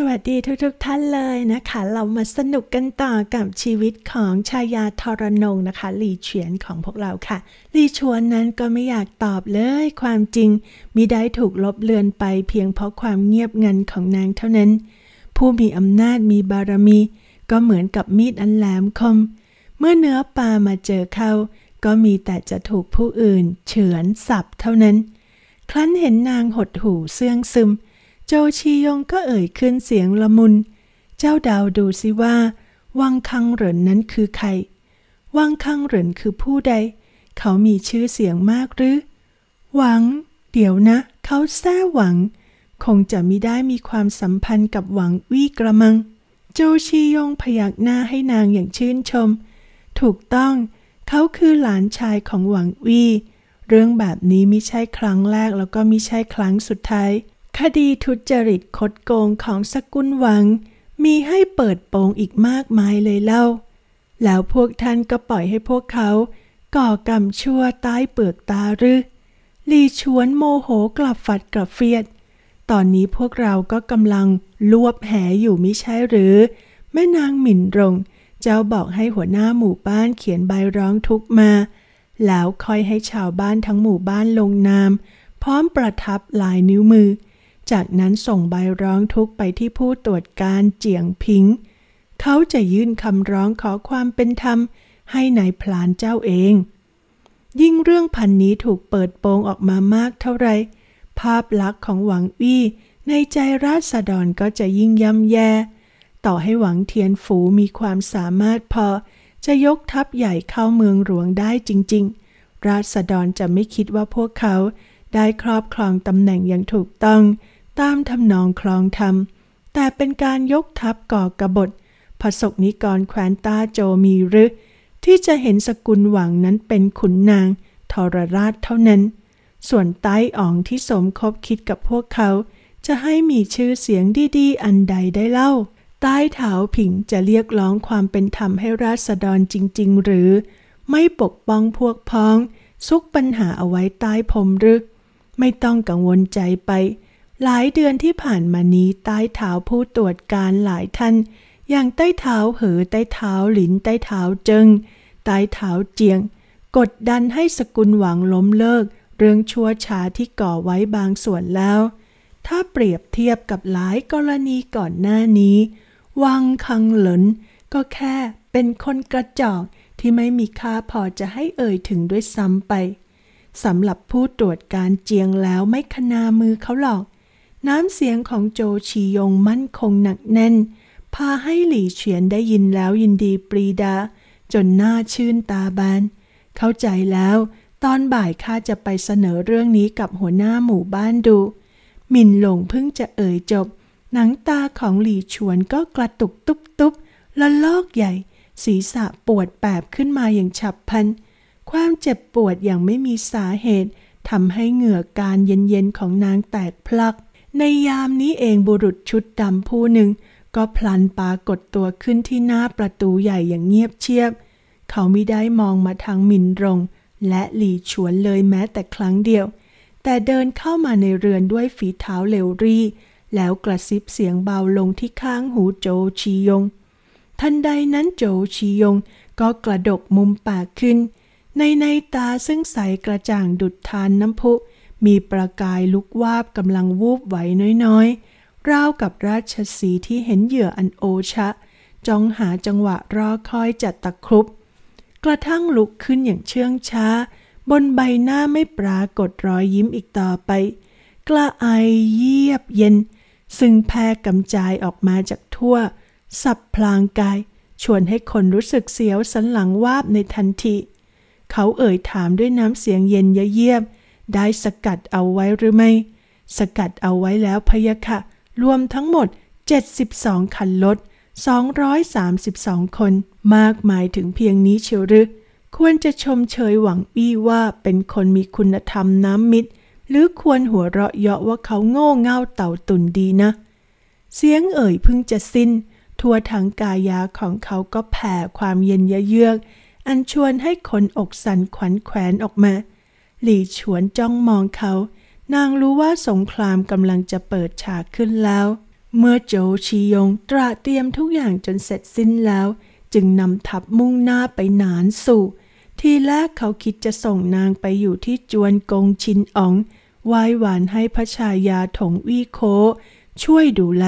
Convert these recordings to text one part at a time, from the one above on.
สวัสดีทุกๆทท่านเลยนะคะ เรามาสนุกกันต่อกับชีวิตของชายาทรนงนะคะ หลีเฉียนของพวกเราค่ะ หลีชวนนั้นก็ไม่อยากตอบเลย ความจริงมิได้ถูกลบเลือนไป เพียงเพราะความเงียบงัน ของนางเท่านั้น ผู้มีอำนาจมีบารมี ก็เหมือนกับมีดอันแหลมคม เมื่อเนื้อปลามาเจอเขาก็มีแต่จะถูกผู้อื่น เฉือนสับเท่านั้นครั้นเห็นนางหดหู่เสื่องซึมโจชียงก็เอ่ยขึ้นเสียงละมุน เจ้าดาวดูสิว่าวังคังเหรินนั้นคือใคร วังคังเหรินคือผู้ใด เขามีชื่อเสียงมากหรือ หวัง เดี๋ยวนะ เขาแท้หวัง คงจะมิได้มีความสัมพันธ์กับหวังวี่กระมัง โจชียงพยักหน้าให้นางอย่างชื่นชม ถูกต้อง เขาคือหลานชายของหวังวี่เรื่องแบบนี้มิใช่ครั้งแรกแล้วก็มิใช่ครั้งสุดท้ายคดีทุจริตคดโกงของสกุลหวัง มีให้เปิดโปงอีกมากมายเลยเล่า แล้วพวกท่านก็ปล่อยให้พวกเขา ก่อกรรมชั่วใต้เปลือกตาหรือลีชวนโมโหกลับฝัดกลับเฟียด ตอนนี้พวกเราก็กำลังลวบแหอยู่มิใช่หรือ แม่นางหมิ่นรง เจ้าบอกให้หัวหน้าหมู่บ้านเขียนใบร้องทุกมา แล้วคอยให้ชาวบ้านทั้งหมู่บ้านลงนาม พร้อมประทับลายนิ้วมือจากนั้นส่งใบร้องทุกข์ไปที่ผู้ตรวจการเจียงพิง เขาจะยื่นคำร้องขอความเป็นธรรมให้ในายพลานเจ้าเอง ยิ่งเรื่องพันนี้ถูกเปิดโปงออกมามากเท่าไร ภาพลักษณ์ของหวังอี้ในใจราษฎรก็จะยิ่งย่ำแย่ ต่อให้หวังเทียนฝูมีความสามารถพอ จะยกทัพใหญ่เข้าเมืองหลวงได้จริง ๆ ราษฎรจะไม่คิดว่าพวกเขาได้ครอบครองตำแหน่งอย่างถูกต้องตามทำนองคลองธรรมแต่เป็นการยกทัพก่อกบฏพระกนิกรแควนตาโจมีหรือที่จะเห็นสกุลหวังนั้นเป็นขุนนาง ทรราชเท่านั้น ส่วนใต้อ่องที่สมคบคิดกับพวกเขา จะให้มีชื่อเสียงดีๆ อันใดได้เล่าใต้เถาผิงจะเรียกร้องความเป็นธรรมให้ราษฎรจริงๆ หรือ ไม่ปกป้องพวกพ้องซุกปัญหาเอาไว้ใต้ผมหรือไม่ต้องกังวลใจไปหลายเดือนที่ผ่านมานี้ใต้เท้าผู้ตรวจการหลายท่าน อย่างใต้เท้าเหอใต้เท้าหลินใต้เท้าเจิงใต้เท้าเจียง กดดันให้สกุลหวังล้มเลิก เรื่องชั่วช้าที่ก่อไว้บางส่วนแล้ว ถ้าเปรียบเทียบกับหลายกรณีก่อนหน้านี้ วังคังหลนก็แค่เป็นคนกระจอกที่ไม่มีค่าพอจะให้เอ่ยถึงด้วยซ้ำไปสำหรับผู้ตรวจการเจียงแล้วไม่คนามือเขาหรอกน้ำเสียงของโจชียงมั่นคงหนักแน่น พาให้หลี่เฉียนได้ยินแล้วยินดีปรีดา จนหน้าชื่นตาบาน เข้าใจแล้ว ตอนบ่ายข้าจะไปเสนอเรื่องนี้กับหัวหน้าหมู่บ้านดูมินหลงเพิ่งจะเอ่ยจบ หนังตาของหลี่ชวนก็กระตุกตุ๊บตุ๊บละลอกใหญ่ ศีรษะปวดแปบขึ้นมาอย่างฉับพลัน ความเจ็บปวดอย่างไม่มีสาเหตุทำให้เหงื่อการเย็นๆของนางแตกพลักในยามนี้เองบุรุษชุดดำผู้หนึ่ง ก็พลันปากฏตัวขึ้นที่หน้าประตูใหญ่อย่างเงียบเชียบ เขาไม่ได้มองมาทางมินรงและหลี่ฉวนเลยแม้แต่ครั้งเดียว แต่เดินเข้ามาในเรือนด้วยฝีเท้าเลวรีแล้วกระซิบเสียงเบาลงที่ข้างหูโจชียงทันใดนั้นโจชียงก็กระดกมุมปากขึ้น ในในตาซึ่งใสกระจ่างดุดทานน้ำพุมีประกายลุกวาบกำลังวูบไหวน้อยๆราวกับราชสีที่เห็นเหยื่ออันโอชะจ้องหาจังหวะรอคอยจัดตะครุบ กระทั่งลุกขึ้นอย่างเชื่องช้า บนใบหน้าไม่ปรากฏรอยยิ้มอีกต่อไปก้าไอเยียบเย็นซึ่งแพร่กำจายออกมาจากทั่ว สับพลางกาย ชวนให้คนรู้สึกเสียวสันหลังวาบในทันทีเขาเอ่ยถามด้วยน้ำเสียงเย็นเยียบยได้สกัดเอาไว้หรือไม่ สกัดเอาไว้แล้วพยะค่ะ รวมทั้งหมด 72คันรถ232คน มากมายถึงเพียงนี้เชียวหรือควรจะชมเชยหวังอี้ว่าเป็นคนมีคุณธรรมน้ำมิตร หรือควรหัวเราะเยาะว่าเขาโง่เง่าเต่าตุนดีนะ เสียงเอ่ยพึ่งจะสิ้น ทั่วทางกายาของเขาก็แผ่ความเย็นยะเยือกอันชวนให้คนอกสันขวัญแขวนออกมาหลี่ฉวนจ้องมองเขา นางรู้ว่าสงครามกำลังจะเปิดฉากขึ้นแล้ว เมื่อโจชียงตระเตรียมทุกอย่างจนเสร็จสิ้นแล้ว จึงนำทัพมุ่งหน้าไปหนานสู่ ทีแรกเขาคิดจะส่งนางไปอยู่ที่จวนกงชินอ๋องวายหวานให้พระชายาถงวี่โคช่วยดูแล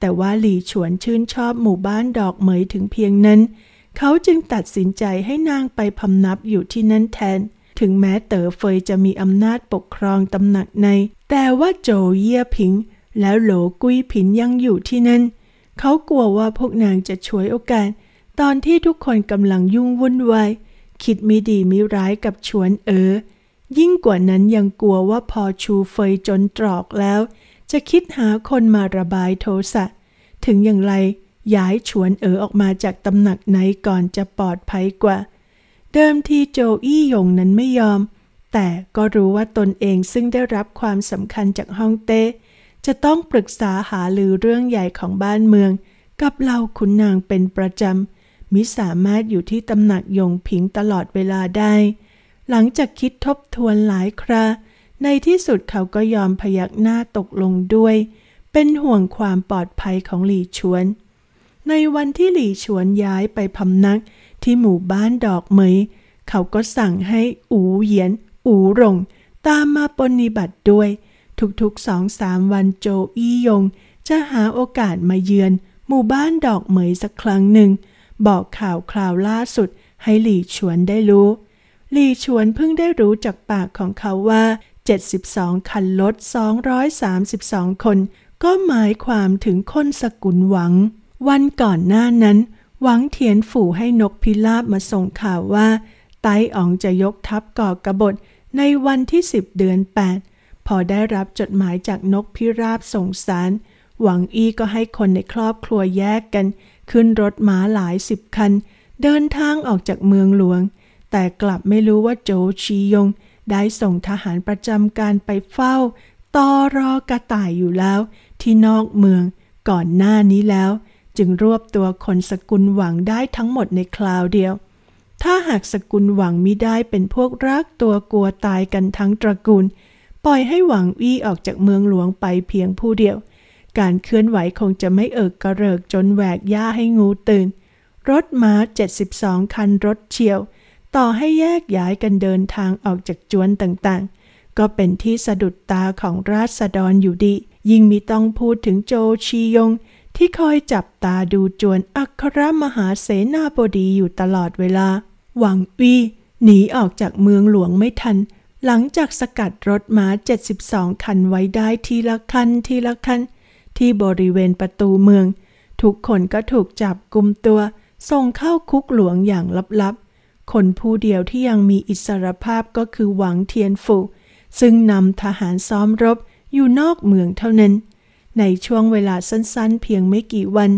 แต่ว่าหลี่ฉวนชื่นชอบหมู่บ้านดอกเหมยถึงเพียงนั้น เขาจึงตัดสินใจให้นางไปพำนับอยู่ที่นั่นแทนถึงแม้เต๋อเฟยจะมีอำนาจปกครองตำหนักใน แต่ว่าโจเยี่ยผิงแล้วโหลกุ้ยผินยังอยู่ที่นั่น เขากลัวว่าพวกนางจะฉวยโอกาสตอนที่ทุกคนกำลังยุ่งวุ่นวาย คิดมิดีมิร้ายกับชวนเออ ยิ่งกว่านั้นยังกลัวว่าพอชูเฟยจนตรอกแล้ว จะคิดหาคนมาระบายโทสะถึงอย่างไร ย้ายชวนเออออกมาจากตำหนักไหนก่อนจะปลอดภัยกว่าเดิมทีโจอี้หยงนั้นไม่ยอม แต่ก็รู้ว่าตนเองซึ่งได้รับความสำคัญจากฮ่องเต้ จะต้องปรึกษาหาลือเรื่องใหญ่ของบ้านเมืองกับเหล่าขุนนางเป็นประจำ มิสามารถอยู่ที่ตำหนักยงผิงตลอดเวลาได้ หลังจากคิดทบทวนหลายครา ในที่สุดเขาก็ยอมพยักหน้าตกลงด้วย เป็นห่วงความปลอดภัยของหลี่ชวน ในวันที่หลี่ชวนย้ายไปพำนักที่หมู่บ้านดอกเหมยเขาก็สั่งให้อูเหยียน อูหลงตามมาปนิบัติด้วย ทุกๆสองสามวันโจอี้ยง จะหาโอกาสมาเยือนหมู่บ้านดอกเหมยสักครั้งหนึ่ง บอกข่าวคราวล่าสุดให้หลี่ชวนได้รู้ หลี่ชวนเพิ่งได้รู้จากปากของเขาว่า 72 คันรถ232 คนก็หมายความถึงคนสกุลหวัง วันก่อนหน้านั้นหวังเทียนฝูให้นกพิราบมาส่งข่าวว่า ไต้อ๋องจะยกทัพก่อกระบฏในวันที่ 10 เดือน 8 พอได้รับจดหมายจากนกพิราบส่งสาร หวังอี้ก็ให้คนในครอบครัวแยกกัน ขึ้นรถม้าหลายสิบคัน เดินทางออกจากเมืองหลวง แต่กลับไม่รู้ว่าโจชียง ได้ส่งทหารประจำการไปเฝ้าตอรอกระต่ายอยู่แล้ว ที่นอกเมืองก่อนหน้านี้แล้วจึงรวบตัวคนสกุลหวังได้ทั้งหมดในคราวเดียว ถ้าหากสกุลหวังมิได้เป็นพวกรักตัวกลัวตายกันทั้งตระกูล ปล่อยให้หวังอี้ออกจากเมืองหลวงไปเพียงผู้เดียว การเคลื่อนไหวคงจะไม่เอิกกระเริกจนแหวกหญ้าให้งูตื่น รถม้า 72 คันรถเชียว ต่อให้แยกย้ายกันเดินทางออกจากจวนต่างๆ ก็เป็นที่สะดุดตาของราษฎรอยู่ดี ยิ่งมีต้องพูดถึงโจชียงที่คอยจับตาดูจวนอัครมหาเสนาบดีอยู่ตลอดเวลา หวังวีหนีออกจากเมืองหลวงไม่ทัน หลังจากสกัดรถม้า 72 คันไว้ได้ทีละคันทีละคัน ที่บริเวณประตูเมือง ทุกคนก็ถูกจับกลุมตัว ส่งเข้าคุกหลวงอย่างลับๆ คนผู้เดียวที่ยังมีอิสรภาพก็คือหวังเทียนฝูซึ่งนำทหารซ้อมรบอยู่นอกเมืองเท่านั้นในช่วงเวลาสั้นๆ เพียงไม่กี่วัน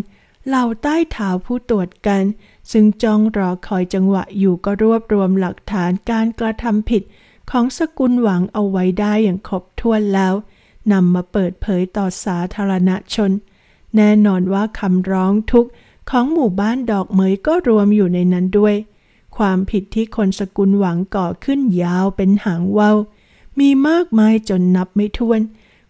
เหล่าใต้ถาวผู้ตรวจกัน ซึ่งจ้องรอคอยจังหวะอยู่ก็รวบรวมหลักฐานการกระทำผิด ของสกุลหวังเอาไว้ได้อย่างครบถ้วนแล้วนำมาเปิดเผยต่อสาธารณชน แน่นอนว่าคำร้องทุกข์ของหมู่บ้านดอกเหมยก็รวมอยู่ในนั้นด้วย ความผิดที่คนสกุลหวังก่อขึ้นยาวเป็นหางว่าวมีมากมายจนนับไม่ถ้วน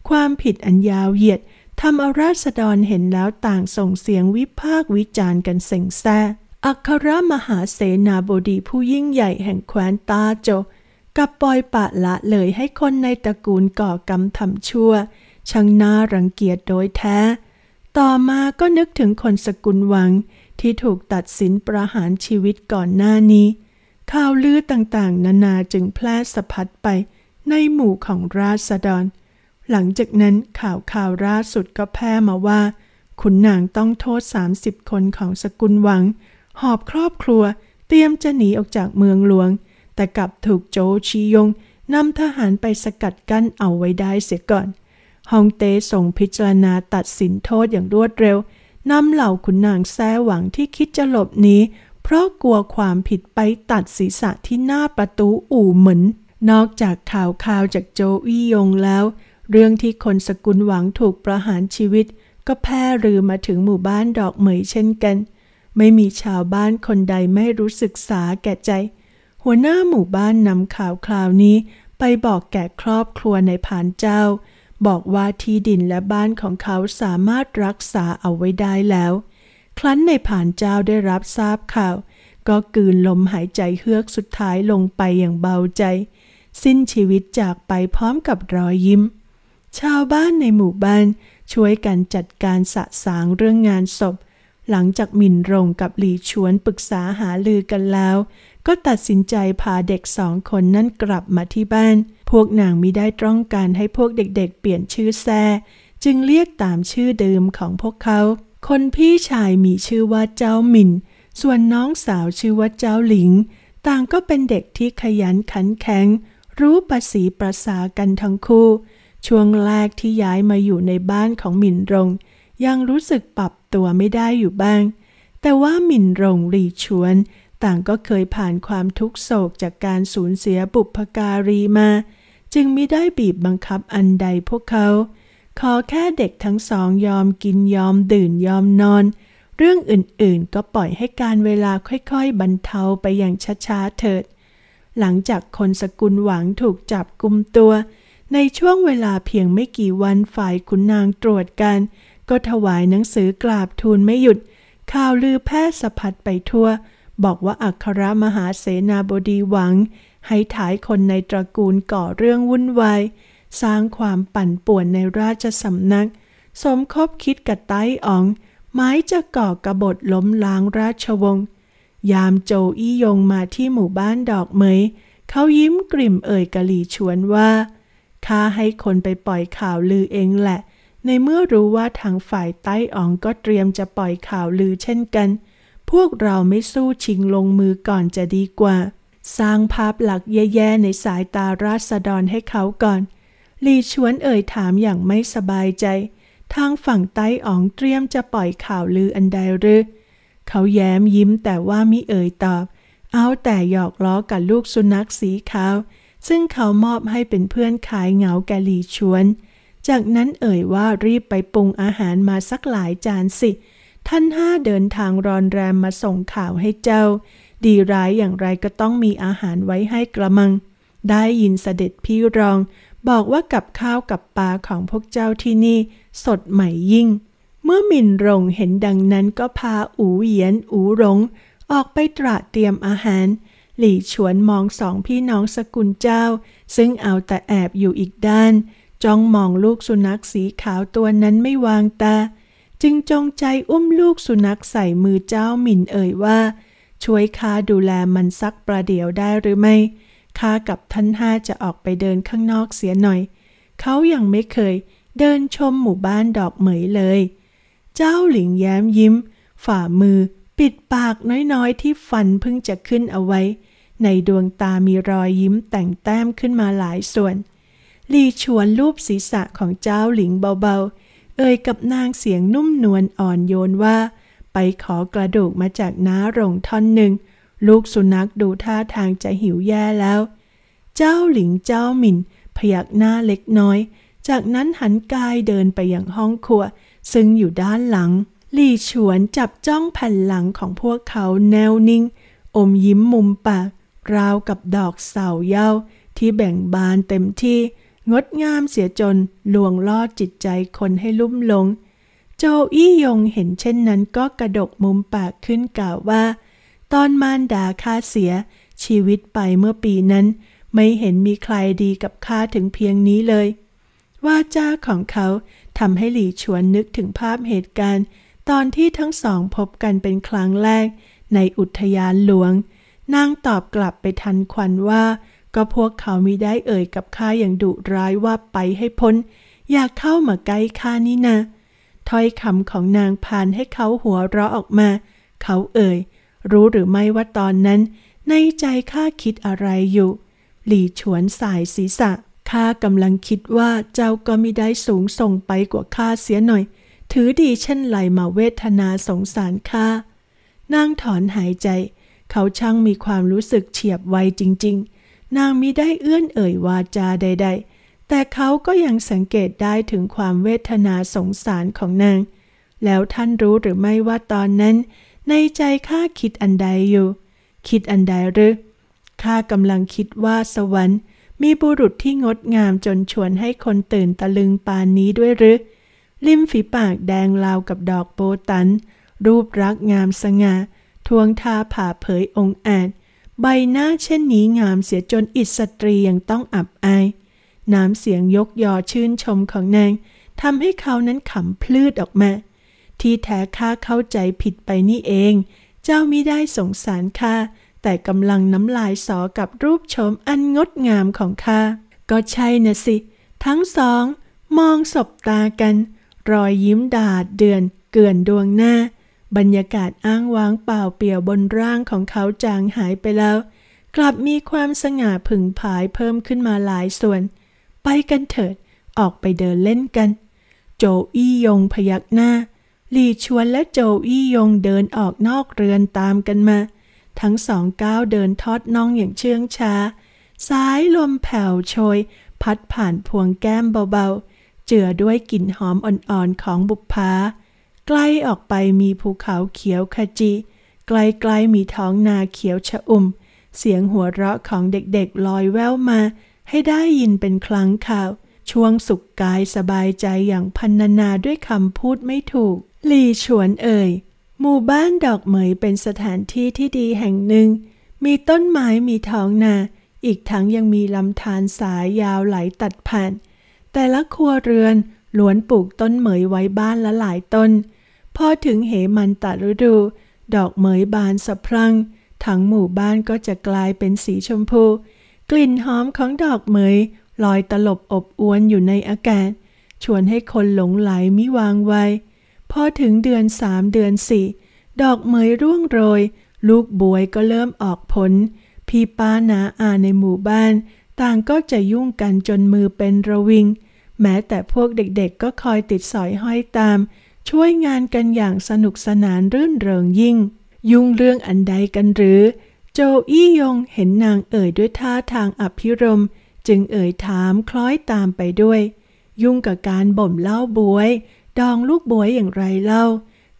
ความผิดอันยาวเหยียดทำอาราษฎรเห็นแล้วต่างส่งเสียงวิพากวิจารณ์กันเส่งแซ่ อัครมหาเสนาบดีผู้ยิ่งใหญ่แห่งแคว้นตาโจกับปล่อยปะละเลยให้คนในตระกูลก่อกรรมทำชั่วช่างน่ารังเกียจโดยแท้ ต่อมาก็นึกถึงคนสกุลวังที่ถูกตัดสินประหารชีวิตก่อนหน้านี้ข่าวลือต่างๆ นานาจึงแพร่สะพัดไปในหมู่ของราษฎรหลังจากนั้นข่าวข่าวล่าสุดก็แพร่มาว่าขุนนางต้องโทษ 30 คนของสกุลหวัง หอบครอบครัวเตรียมจะหนีออกจากเมืองหลวง แต่กลับถูกโจชียงนำทหารไปสกัดกั้นเอาไว้ได้เสียก่อนฮองเต้ส่งพิจารณาตัดสินโทษอย่างรวดเร็ว นำเหล่าขุนนางแซ่หวังที่คิดจะหลบหนีเพราะกลัวความผิดไปตัดศีรษะที่หน้าประตูอู่เหมินนอกจากข่าวข่าวจากโจอี้ยงแล้วเรื่องที่คนสกุลหวังถูกประหารชีวิต ก็แพร่รือมาถึงหมู่บ้านดอกเหมยเช่นกัน ไม่มีชาวบ้านคนใดไม่รู้สึกสาแก่ใจ หัวหน้าหมู่บ้านนำข่าวคราวนี้ ไปบอกแก่ครอบครัวในผานเจ้า บอกว่าที่ดินและบ้านของเขาสามารถรักษาเอาไว้ได้แล้ว ครั้นในผานเจ้าได้รับทราบข่าว ก็กืนลมหายใจเฮือกสุดท้ายลงไปอย่างเบาใจ สิ้นชีวิตจากไปพร้อมกับรอยยิ้มชาวบ้านในหมู่บ้านช่วยกันจัดการสะสางเรื่องงานศพ หลังจากมินรงกับหลีชวนปรึกษาหาลือกันแล้ว ก็ตัดสินใจพาเด็กสองคนนั้นกลับมาที่บ้าน พวกนางมิได้ต้องการให้พวกเด็กๆเปลี่ยนชื่อแซ่ จึงเรียกตามชื่อเดิมของพวกเขา คนพี่ชายมีชื่อว่าเจ้ามินส่วนน้องสาวชื่อว่าเจ้าหลิง ต่างก็เป็นเด็กที่ขยันขันแข็ง รู้ประสีประสากันทั้งคู่ช่วงแรกที่ย้ายมาอยู่ในบ้านของหมิ่นรง ยังรู้สึกปรับตัวไม่ได้อยู่บ้าง แต่ว่าหมิ่นรงรีชวน ต่างก็เคยผ่านความทุกโศกจากการสูญเสียบุพการีมา จึงไม่ได้บีบบังคับอันใดพวกเขา ขอแค่เด็กทั้งสองยอมกินยอมดื่นยอมนอน เรื่องอื่นๆก็ปล่อยให้การเวลาค่อยๆ บรรเทาไปอย่างช้าๆเถิด หลังจากคนสกุลหวังถูกจับกลุมตัวในช่วงเวลาเพียงไม่กี่วันฝ่ายขุนนางตรวจกัน ก็ถวายหนังสือกราบทูลไม่หยุด ข่าวลือแพร่สะพัดไปทั่ว บอกว่าอัครมหาเสนาบดีหวัง ให้ถ่ายคนในตระกูลก่อเรื่องวุ่นวาย สร้างความปั่นป่วนในราชสำนัก สมคบคิดกับไต้อ๋องหมายจะก่อกระบฏล้มล้างราชวงศ์ยามโจอี้ยงมาที่หมู่บ้านดอกเมยเขายิ้มกลิ่มเอ่ยกะหลี่ชวนว่าข้าให้คนไปปล่อยข่าวลือเองแหละ ในเมื่อรู้ว่าทางฝ่ายใต้อองก็เตรียมจะปล่อยข่าวลือเช่นกัน พวกเราไม่สู้ชิงลงมือก่อนจะดีกว่า สร้างภาพหลักแย่ๆในสายตาราษฎรให้เขาก่อน ลีชวนเอ่ยถามอย่างไม่สบายใจ ทางฝั่งใต้อองเตรียมจะปล่อยข่าวลืออันใดหรือเขาแย้มยิ้มแต่ว่ามิเอ่ยตอบ เอาแต่หยอกล้อกับลูกสุนัขสีขาวซึ่งเขามอบให้เป็นเพื่อนขายเหงาแกลีชวน จากนั้นเอ่ยว่ารีบไปปรุงอาหารมาสักหลายจานสิ ท่านห้าเดินทางรอนแรมมาส่งข่าวให้เจ้า ดีร้ายอย่างไรก็ต้องมีอาหารไว้ให้กระมัง ได้ยินเสด็จพี่รอง บอกว่ากับข้าวกับปลาของพวกเจ้าที่นี่สดใหม่ยิ่ง เมื่อมินรงเห็นดังนั้นก็พาอูเหยียนอูหลงออกไปตระเตรียมอาหารหลี่ฉวนมองสองพี่น้องสกุลเจ้า ซึ่งเอาแต่แอบอยู่อีกด้าน จ้องมองลูกสุนัขสีขาวตัวนั้นไม่วางตา จึงจงใจอุ้มลูกสุนัขใส่มือเจ้าหมิ่นเอ่ยว่า ช่วยข้าดูแลมันสักประเดี๋ยวได้หรือไม่ข้ากับท่านห้าจะออกไปเดินข้างนอกเสียหน่อย เขายังไม่เคย เดินชมหมู่บ้านดอกเหมยเลย เจ้าหลิงแย้มยิ้ม ฝ่ามือปิดปากน้อยๆ ที่ฟันเพิ่งจะขึ้นเอาไว้ในดวงตามีรอยยิ้มแต่งแต้มขึ้นมาหลายส่วน ลีชวนรูปศีรษะของเจ้าหลิงเบา ๆ เอ่ยกับนางเสียงนุ่มนวลอ่อนโยนว่า ไปขอกระดูกมาจากน้าโรงท่อนหนึ่ง ลูกสุนัขดูท่าทางจะหิวแย่แล้ว เจ้าหลิงเจ้าหมินพยักหน้าเล็กน้อย จากนั้นหันกายเดินไปยังห้องครัว ซึ่งอยู่ด้านหลัง ลี่ฉวนจับจ้องแผ่นหลังของพวกเขาแนวนิ่ง อมยิ้มมุมปากราวกับดอกเสาเย้าที่แบ่งบานเต็มที่งดงามเสียจนลวงลอดจิตใจคนให้ลุ่มหลงโจอี้ยงเห็นเช่นนั้นก็กระดกมุมปากขึ้นกล่าวว่า ตอนมารดาข้าเสียชีวิตไปเมื่อปีนั้น ไม่เห็นมีใครดีกับข้าถึงเพียงนี้เลย ว่าจ้าของเขาทำให้หลี่ชวนนึกถึงภาพเหตุการณ์ ตอนที่ทั้งสองพบกันเป็นครั้งแรก ในอุทยานหลวงนางตอบกลับไปทันควันว่า ก็พวกเขามีได้เอ่ย กับข้าอย่างดุร้ายว่าไปให้พ้น อยากเข้ามาใกล้ข้านี่นะถ้อยคำของนางพานให้เขาหัวเราะออกมา เขาเอ่ย รู้หรือไม่ว่าตอนนั้น ในใจข้าคิดอะไรอยู่ หลี่ฉวนสายศีรษะข้ากำลังคิดว่าเจ้าก็มีได้สูงส่งไปกว่าข้าเสียหน่อย ถือดีเช่นไรมาเวทนาสงสารข้านางถอนหายใจเขาช่างมีความรู้สึกเฉียบไวจริง ๆ นางมิได้เอื้อนเอ่ยวาจาใด ๆ แต่เขาก็ยังสังเกตได้ถึงความเวทนาสงสารของนาง แล้วท่านรู้หรือไม่ว่าตอนนั้น ในใจข้าคิดอันใดอยู่ คิดอันใดหรือข้ากำลังคิดว่าสวรรค์ มีบุรุษที่งดงามจนชวนให้คนตื่นตะลึงปานนี้ด้วยหรือริมฝีปากแดงราวกับดอกโบตันรูปรักงามสง่าทวงทาผ่าเผยองค์อาจใบหน้าเช่นนี้งามเสียจนอิสตรียังต้องอับอาย น้ำเสียงยกยอชื่นชมของนางทำให้เขานั้นขำพลืดออกมา ที่แท้ข้าเข้าใจผิดไปนี่เอง เจ้ามิได้สงสารข้าแต่กำลังน้ำลายสอกับรูปชมอันงดงามของข้าก็ใช่นะสิ ทั้งสอง มองสบตากัน รอยยิ้มดาดเดือนเกื่อนดวงหน้าบรรยากาศอ้างว้างเปล่าเปลี่ยวบนร่างของเขาจางหายไปแล้ว กลับมีความสง่าผึ่งผายเพิ่มขึ้นมาหลายส่วน ไปกันเถิดออกไปเดินเล่นกัน โจอี้ยงพยักหน้าลีชวนและโจอี้ยงเดินออกนอกเรือนตามกันมา ทั้งสองก้าวเดินทอดน่องอย่างเชื่องช้าสายลมแผ่วโชยพัดผ่านพวงแก้มเบาๆเจือด้วยกลิ่นหอมอ่อนๆของบุพผาใกล้ออกไปมีภูเขาเขียวขจี ไกลๆมีท้องนาเขียวชะอุ่ม เสียงหัวเราะของเด็กๆลอยแววมา ให้ได้ยินเป็นครั้งข่าว ช่วงสุขกายสบายใจอย่างพันนาด้วยคำพูดไม่ถูก ลีฉวนเอ่ย หมู่บ้านดอกเหมยเป็นสถานที่ที่ดีแห่งหนึ่ง มีต้นไม้มีท้องนา อีกทั้งยังมีลำธารสายยาวไหลตัดผ่าน แต่ละครัวเรือนล้วนปลูกต้นเหมยไว้บ้านละหลายต้นพอถึงเหมันตฤดู ดอกเหมยบานสะพรั่งทั้งหมู่บ้านก็จะกลายเป็นสีชมพูกลิ่นหอมของดอกเหมยลอยตลบอบอวนอยู่ในอากาศชวนให้คนหลงไหลมิวางไวพอถึงเดือนสามเดือนสี่ดอกเหมยร่วงโรย ลูกบวยก็เริ่มออกผล พี่ป้านาอาในหมู่บ้าน ต่างก็จะยุ่งกันจนมือเป็นระวิง แม้แต่พวกเด็กๆ ก็คอยติดสอยห้อยตามช่วยงานกันอย่างสนุกสนานรื่นเริงยิ่ง ยุ่งเรื่องอันใดกันหรือ โจอี้ยงเห็นนางเอ่ยด้วยท่าทางอภิรมจึงเอ่ยถามคล้อยตามไปด้วย ยุ่งกับการบ่มเหล้าบวย ดองลูกบวยอย่างไรเล่า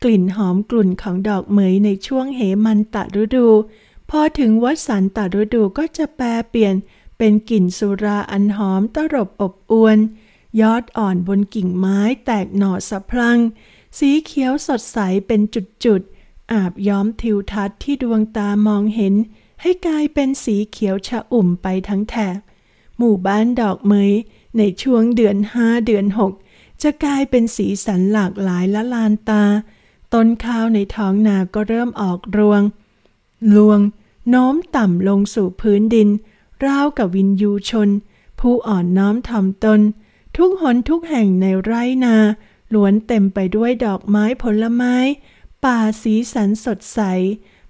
กลิ่นหอมกลุ่นของดอกเหมยในช่วงเหมันตะฤดูพอถึงวัดสันตะฤดูก็จะแปรเปลี่ยน เป็นกลิ่นสุราอันหอมตรบอบอวนยอดอ่อนบนกิ่งไม้แตกหน่อสะพลังสีเขียวสดใสเป็นจุดๆ อาบย้อมทิวทัศน์ที่ดวงตามองเห็น ให้กลายเป็นสีเขียวชะอุ่มไปทั้งแถบ หมู่บ้านดอกเมยในช่วงเดือนห้าเดือนหก จะกลายเป็นสีสันหลากหลายละลานตา ต้นข้าวในท้องนาก็เริ่มออกรวง รวง โน้มต่ำลงสู่พื้นดิน ราวกับวินยูชน ผู้อ่อนน้อมทำตนทุกหนทุกแห่งในไร่นาล้วนเต็มไปด้วยดอกไม้ผลไม้ ป่าสีสันสดใส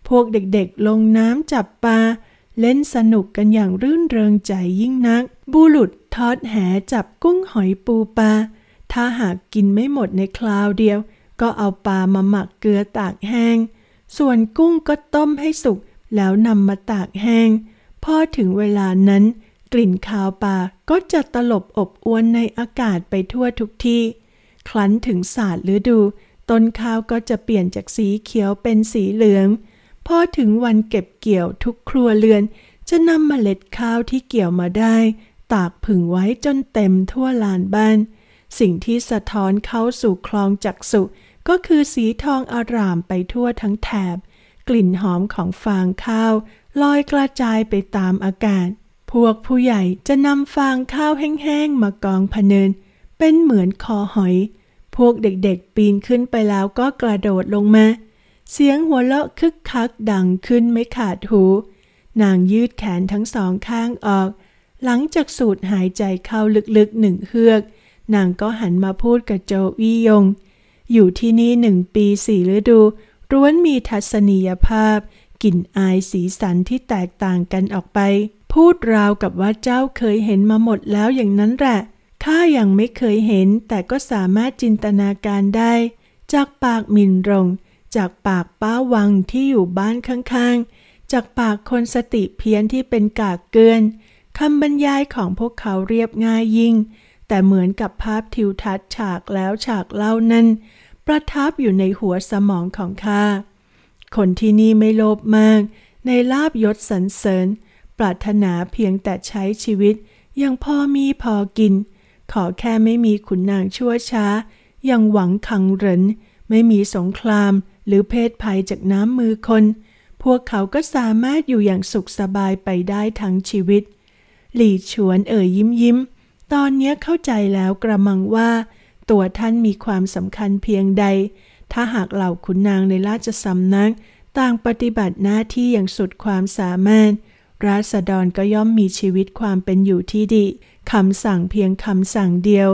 พวกเด็กๆลงน้ำจับปลาเล่นสนุกกันอย่างรื่นเริงใจยิ่งนัก บูรุษทอดแหจับกุ้งหอยปูปลาถ้าหากกินไม่หมดในคราวเดียว ก็เอาปลามาหมักเกลือตากแห้ง ส่วนกุ้งก็ต้มให้สุกแล้วนำมาตากแห้งพอถึงเวลานั้นกลิ่นคาวปลาก็จะตลบอบอวนในอากาศไปทั่วทุกที่คลั้นถึงศาสตร์ฤดู ต้นข้าวก็จะเปลี่ยนจากสีเขียวเป็นสีเหลือง พอถึงวันเก็บเกี่ยวทุกครัวเรือน จะนำเมล็ดข้าวที่เกี่ยวมาได้ ตากผึ่งไว้จนเต็มทั่วลานบ้าน สิ่งที่สะท้อนเข้าสู่คลองจักสุ ก็คือสีทองอารามไปทั่วทั้งแถบ กลิ่นหอมของฟางข้าวลอยกระจายไปตามอากาศพวกผู้ใหญ่จะนำฟางข้าวแห้งๆมากองพเนิน เป็นเหมือนคอหอย พวกเด็กๆปีนขึ้นไปแล้วก็กระโดดลงมา เสียงหัวเราะคึกคักดังขึ้นไม่ขาดหู นางยืดแขนทั้งสองข้างออก หลังจากสูดหายใจเข้าลึกๆหนึ่งเฮือก นางก็หันมาพูดกับโจวี่ยง อยู่ที่นี่หนึ่งปีสี่ฤดู ร้วนมีทัศนียภาพกลิ่นอายสีสันที่แตกต่างกันออกไปพูดราวกับว่าเจ้าเคยเห็นมาหมดแล้วอย่างนั้นแหละข้ายังไม่เคยเห็นแต่ก็สามารถจินตนาการได้ จากปากมินรง จากปากป้าวังที่อยู่บ้านข้างๆ จากปากคนสติเพี้ยนที่เป็นกากเกือนคำบรรยายของพวกเขาเรียบง่ายยิ่ง แต่เหมือนกับภาพทิวทัศน์ฉากแล้วฉากเล่านั้น ประทับอยู่ในหัวสมองของข้า คนที่นี่ไม่โลภมาก ในลาบยศสรรเสริญปรารถนาเพียงแต่ใช้ชีวิตยังพอมีพอกิน ขอแค่ไม่มีขุนนางชั่วช้า ยังหวังขังเหรนไม่มีสงครามหรือเพศภัยจากน้ำมือคน พวกเขาก็สามารถอยู่อย่างสุขสบายไปได้ทั้งชีวิต หลี่ชวนเอ่ยยิ้มยิ้มตอนนี้เข้าใจแล้วกระมังว่า ตัวท่านมีความสำคัญเพียงใด ถ้าหากเหล่าขุนนางในราชสำนักต่างปฏิบัติหน้าที่อย่างสุดความสามารถราษฎรก็ย่อมมีชีวิตความเป็นอยู่ที่ดีคำสั่งเพียงคำสั่งเดียว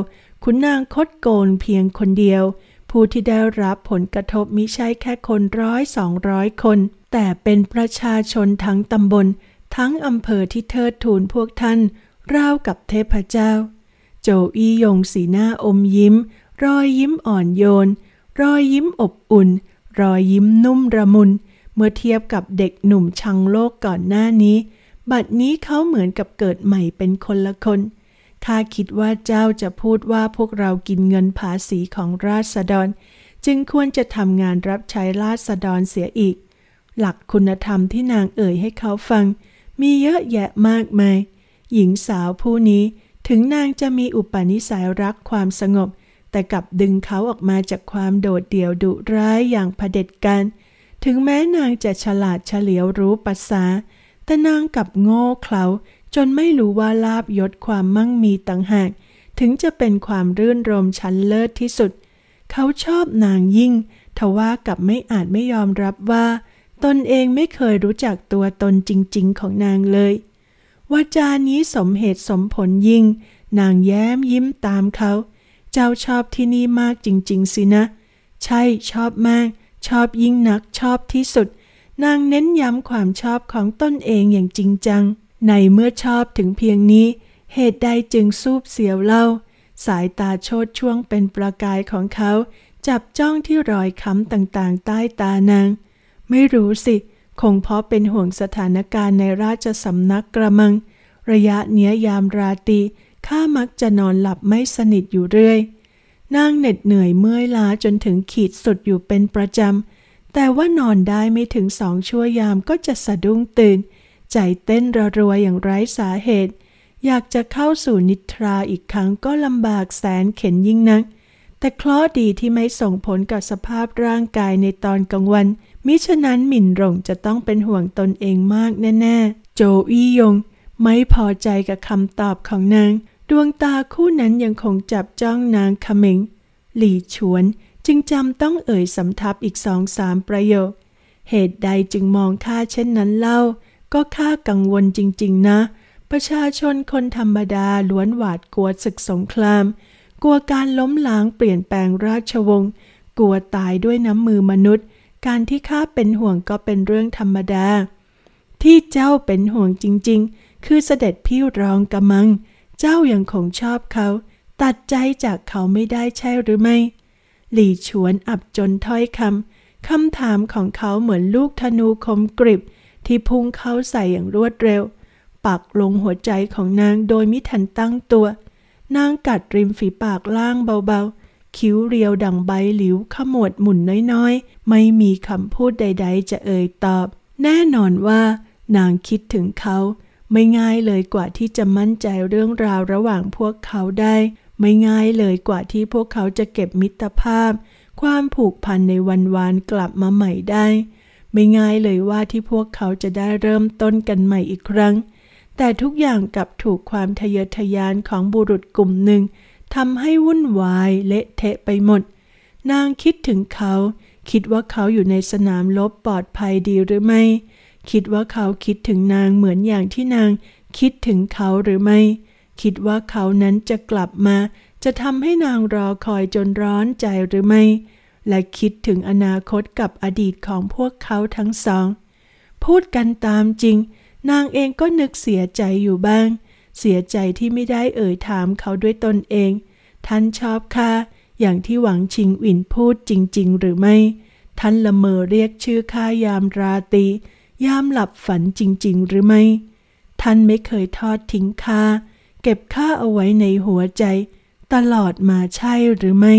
คุณนางคดโกนเพียงคนเดียว ผู้ที่ได้รับผลกระทบมิใช่แค่คนร้อยสองร้อยคน แต่เป็นประชาชนทั้งตำบลทั้งอำเภอที่เทิดทูนพวกท่าน ราวกับเทพเจ้า โจอี้ยงสีหน้าอมยิ้ม รอยยิ้มอ่อนโยน รอยยิ้มอบอุ่น รอยยิ้มนุ่มระมุนเมื่อเทียบกับเด็กหนุ่มชังโลกก่อนหน้านี้ บัดนี้เขาเหมือนกับเกิดใหม่เป็นคนละคนข้าคิดว่าเจ้าจะพูดว่าพวกเรากินเงินภาษีของราษฎร จึงควรจะทำงานรับใช้ราษฎรเสียอีก หลักคุณธรรมที่นางเอ่ยให้เขาฟัง มีเยอะแยะมากมาย หญิงสาวผู้นี้ถึงนางจะมีอุปนิสัยรักความสงบ แต่กลับดึงเขาออกมาจากความโดดเดี่ยวดุร้ายอย่างผดเด็จการถึงแม้นางจะฉลาดเฉลียวรู้ภาษา แต่นางกับโง่เขลาจนไม่รู้ว่าลาบยศความมั่งมีต่างหาก ถึงจะเป็นความรื่นรมชั้นเลิศที่สุด เขาชอบนางยิ่งทว่ากับไม่อาจไม่ยอมรับว่า ตนเองไม่เคยรู้จักตัวตนจริงๆ ของนางเลย วาจานี้สมเหตุสมผลยิ่ง นางแย้มยิ้มตามเขา เจ้าชอบที่นี่มากจริงๆ สินะ ใช่ชอบมากชอบยิ่งนักชอบที่สุด นางเน้นย้ำความชอบของตนเองอย่างจริงจัง ในเมื่อชอบถึงเพียงนี้ เหตุใดจึงซูบเสียวเล่า สายตาโชดช่วงเป็นประกายของเขาจับจ้องที่รอยค้ำต่างๆ ใต้ตานาง ไม่รู้สิคงเพราะเป็นห่วงสถานการณ์ในราชสำนักกระมัง ระยะเนี้ยยามราตรีข้ามักจะนอนหลับไม่สนิทอยู่เรื่อยนั่งเหน็ดเหนื่อยเมื่อยล้าจนถึงขีดสุดอยู่เป็นประจำ แต่ว่านอนได้ไม่ถึงสองชั่วยามก็จะสะดุ้งตื่น ใจเต้นระรัวอย่างไร้สาเหตุ อยากจะเข้าสู่นิทราอีกครั้งก็ลำบากแสนเข็นยิ่งนัก แต่เคราะดีที่ไม่ส่งผลกับสภาพร่างกายในตอนกลางวัน มิฉะนั้นหมิ่นหลงจะต้องเป็นห่วงตนเองมากแน่ๆ โจอี้ยงไม่พอใจกับคำตอบของนางดวงตาคู่นั้นยังคงจับจ้องนางขมิง หลี่ฉวนจึงจำต้องเอ่ยสำทับอีกสองสามประโยค เหตุใดจึงมองข้าเช่นนั้นเล่า ก็ข้ากังวลจริงๆ นะ ประชาชนคนธรรมดาล้วนหวาดกลัวศึกสงคราม กลัวการล้มล้างเปลี่ยนแปลงราชวงศ์ กลัวตายด้วยน้ำมือมนุษย์ การที่ข้าเป็นห่วงก็เป็นเรื่องธรรมดา ที่เจ้าเป็นห่วงจริงๆ คือเสด็จพี่รองกระมังเจ้ายังคงชอบเขา ตัดใจจากเขาไม่ได้ใช่หรือไม่ หลี่ฉวนอับจนถ้อยคำคำถามของเขาเหมือนลูกธนูคมกริบที่พุ่งเข้าใส่อย่างรวดเร็ว ปักลงหัวใจของนางโดยมิทันตั้งตัว นางกัดริมฝีปากล่างเบาๆ คิ้วเรียวดังใบหลิวขมวดหมุนน้อยๆ ไม่มีคำพูดใดๆจะเอ่ยตอบ แน่นอนว่านางคิดถึงเขาไม่ง่ายเลยกว่าที่จะมั่นใจเรื่องราวระหว่างพวกเขาได้ ไม่ง่ายเลยกว่าที่พวกเขาจะเก็บมิตรภาพ ความผูกพันในวันวานกลับมาใหม่ได้ ไม่ง่ายเลยว่าที่พวกเขาจะได้เริ่มต้นกันใหม่อีกครั้ง แต่ทุกอย่างกลับถูกความทะเยอทะยานของบุรุษกลุ่มหนึ่งทำให้วุ่นวายเละเทะไปหมด นางคิดถึงเขา คิดว่าเขาอยู่ในสนามลบปลอดภัยดีหรือไม่คิดว่าเขาคิดถึงนางเหมือนอย่างที่นางคิดถึงเขาหรือไม่ คิดว่าเขานั้นจะกลับมาจะทำให้นางรอคอยจนร้อนใจหรือไม่ และคิดถึงอนาคตกับอดีตของพวกเขาทั้งสอง พูดกันตามจริง นางเองก็นึกเสียใจอยู่บ้าง เสียใจที่ไม่ได้เอ่ยถามเขาด้วยตนเอง ท่านชอบค่ะอย่างที่หวังชิงอินพูดจริง ๆ หรือไม่ ท่านละเมอเรียกชื่อข้ายามราตียามหลับฝันจริงๆหรือไม่ ท่านไม่เคยทอดทิ้งข้า เก็บข้าเอาไว้ในหัวใจตลอดมาใช่หรือไม่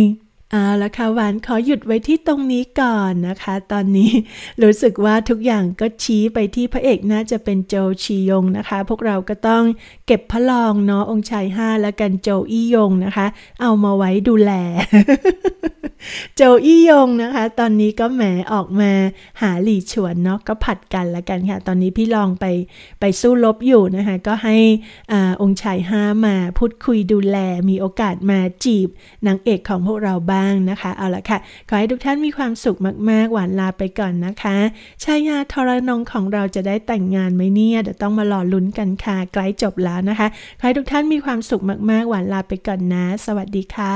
เอาละค่ะหวานขอหยุดไว้ที่ตรงนี้ก่อนนะคะ ตอนนี้รู้สึกว่าทุกอย่างก็ชี้ไปที่พระเอกน่าจะเป็นโจชียงนะคะ พวกเราก็ต้องเก็บพระรองเนาะองค์ชายห้า และกันโจอี้ยงนะคะ เอามาไว้ดูแล โจอี้ยงนะคะ ตอนนี้ก็แหมออกมาหาหลี่ฉวนเนาะก็ผัดกันละกันค่ะ ตอนนี้พี่ลองไปไปสู้รบอยู่นะคะก็ให้อองค์ชายห้ามาพูดคุยดูแลมีโอกาสมาจีบนางเอกของพวกเราบ้าง้างนะคะเอาละค่ะ ขอให้ทุกท่านมีความสุขมากๆ หวานลาไปก่อนนะคะชายาทรนงของเราจะได้แต่งงานไหมเนี่ยเดี๋ยวต้องมารอลุ้นกันค่ะใกล้จบแล้วนะคะขอให้ทุกท่านมีความสุขมากๆหวานลาไปก่อนนะ สวัสดีค่ะ